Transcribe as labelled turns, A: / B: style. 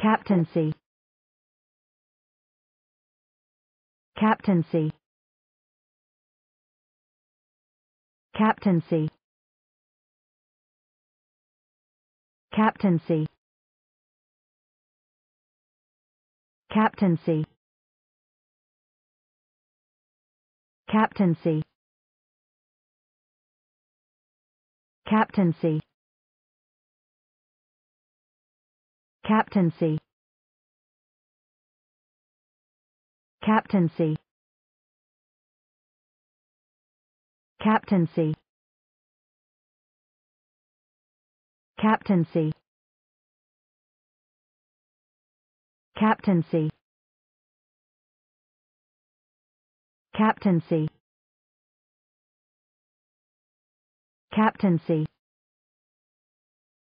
A: captaincy captaincy captaincy captaincy captaincy captaincy captaincy Captaincy Captaincy Captaincy Captaincy Captaincy Captaincy Captaincy